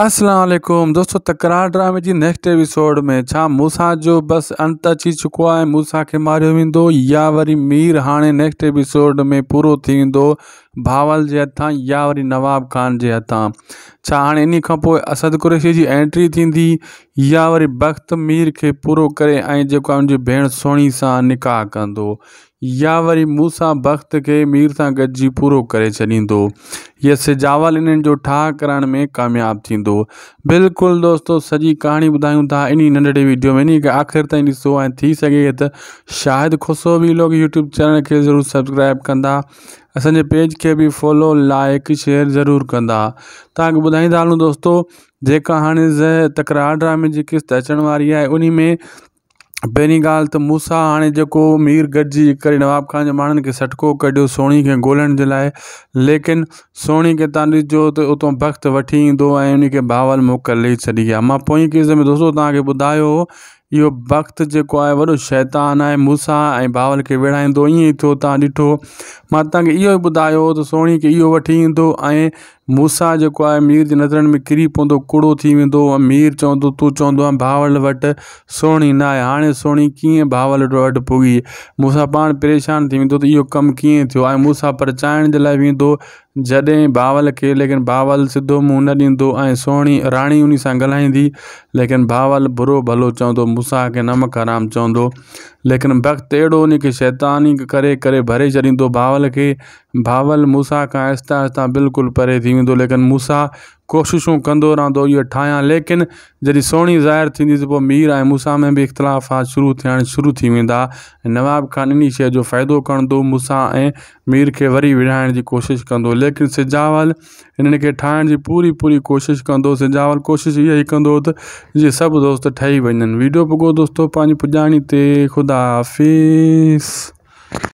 असलम दोस्तों तकरार ड्रामे की नेक्स्ट एपिसोड में मूसा जो बस अंत अची चुको है मूसा के मारो वो या वरी मीर हाँ नेक्स्ट एपिसोड में पूरो थी भावल जे हथां या वरी नवाब ख़ान जे हथां छाकाणि इन खां असद कुरैशी की एंट्री थी या वरी बख़्त मीर के पूरो करे ऐं भेण सोणी से निकाह कंदो या वरी मूंसां बख़्त खे मीर से गॾिजी पूरो करे छॾींदो हीअ सिजावल इन्हनि जो ठाह करण में क़ामयाब थींदो बिल्कुलु दोस्तो सॼी कहाणी ॿुधायूं था इन नंढड़े वीडियो में इन आख़िर ताईं ॾिसो ऐं थी सघे त लोग यूट्यूब चैनल के जरूर सब्सक्राइब कंदा असांजे पेज खे मूंखे बि फॉलो लाइक शेयर जरूर कंदा तक ॿुधाईंदा हलूं दोस्तों जेका हाणे ज़ तकरार ड्रामे की किस्त अचण वाली है उन्हीं में पहिरीं ॻाल्हि त मूंसां हाणे जेको मीर गॾिजी करे नवाब ख़ान जे माण्हुनि खे सटको कढियो सोनी के ॻोल्हण के लिए लेकिन सोनी के तव्हां तो उतो उतां वक़्तु वठी ईंदो ऐं उनखे मोकल ॾेई छॾी आहे मां किस्त में दोस्तों तव्हांखे ॿुधायो इहो वक़्तु जो है वो शैतान है मूसा ए भाउर के विड़ाईंदो ईअं ई थियो तो ॾिठो मां तव्हांखे इहो ई ॿुधायो त सोणी खे इहो वठी ईंदो ऐं मूंसां जेको मीर जे नजर में किरी पवंदो कूड़ो थी वेंदो मीर चवंदो तूं चवंदो आहे भाउर वटि सोणी न आहे हाणे सोणी कीअं भाउर वटि पुॻी परेशान थी वो तो इहो कम कि मूसा ऐं मूंसां परचाइण जे लाइ वेंदो जॾहिं भावल के लेकिन बावल सिधो मुँह न ॾींदो ऐं सुहिणी राणी उन सां लेकिन भावल बुरो भलो चवंदो मुसा के नमक हराम चवंदो लेकिन वक़्तु अड़ो उन शैतानी करे करे भरे छड़ी भावल के बावल मूंसां का आहिस्ता आहिस्ता बिल्कुल परे थी लेकिन मूंसां कोशिशूं कंदो रहंदो इहो ठाहियां लेकिन जॾहिं सोणी ज़ाहिर त पोइ मीर ऐं मूंसां में बि इख़्तिलाफ़ आहे शुरू थियणु शुरू थी वेंदा ऐं नवाब ख़ान इन शइ जो फ़ाइदो कंदो मूंसां ऐं मीर खे वरी विराइण जी कोशिशि कंदो लेकिन सिजावल हिननि खे ठाहिण जी पूरी पूरी कोशिशि कंदो सिजावल कोशिशि इहा ई कंदो त जीअं सभु दोस्त ठही वञनि वीडियो पुॻो दोस्तो पंहिंजी पुॼाणी ते ख़ुदा